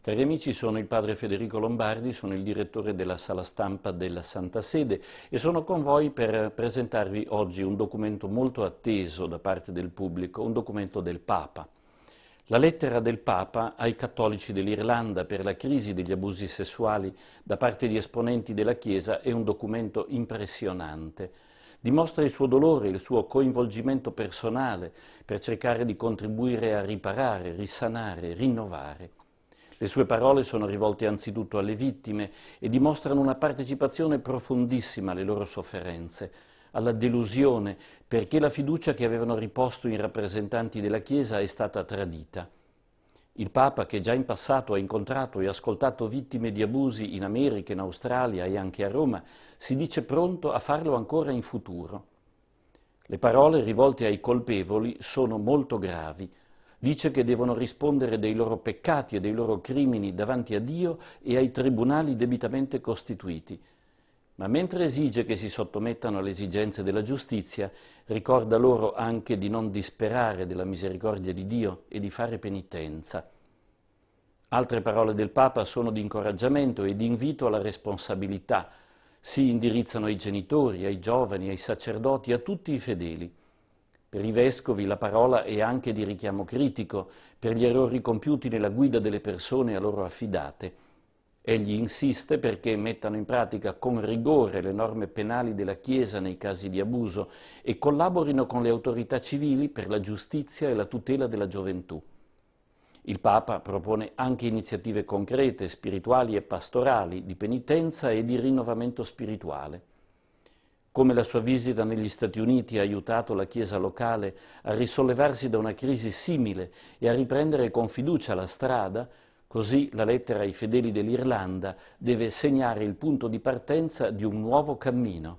Cari amici, sono il padre Federico Lombardi, sono il direttore della sala stampa della Santa Sede e sono con voi per presentarvi oggi un documento molto atteso da parte del pubblico, un documento del Papa. La lettera del Papa ai cattolici dell'Irlanda per la crisi degli abusi sessuali da parte di esponenti della Chiesa è un documento impressionante. Dimostra il suo dolore, il suo coinvolgimento personale per cercare di contribuire a riparare, risanare, rinnovare. Le sue parole sono rivolte anzitutto alle vittime e dimostrano una partecipazione profondissima alle loro sofferenze, alla delusione, perché la fiducia che avevano riposto in rappresentanti della Chiesa è stata tradita. Il Papa, che già in passato ha incontrato e ascoltato vittime di abusi in America, in Australia e anche a Roma, si dice pronto a farlo ancora in futuro. Le parole rivolte ai colpevoli sono molto gravi, dice che devono rispondere dei loro peccati e dei loro crimini davanti a Dio e ai tribunali debitamente costituiti. Ma mentre esige che si sottomettano alle esigenze della giustizia, ricorda loro anche di non disperare della misericordia di Dio e di fare penitenza. Altre parole del Papa sono di incoraggiamento e di invito alla responsabilità. Si indirizzano ai genitori, ai giovani, ai sacerdoti, a tutti i fedeli. Per i vescovi la parola è anche di richiamo critico per gli errori compiuti nella guida delle persone a loro affidate. Egli insiste perché mettano in pratica con rigore le norme penali della Chiesa nei casi di abuso e collaborino con le autorità civili per la giustizia e la tutela della gioventù. Il Papa propone anche iniziative concrete, spirituali e pastorali, di penitenza e di rinnovamento spirituale come la sua visita negli Stati Uniti ha aiutato la Chiesa locale a risollevarsi da una crisi simile e a riprendere con fiducia la strada, così la lettera ai fedeli dell'Irlanda deve segnare il punto di partenza di un nuovo cammino.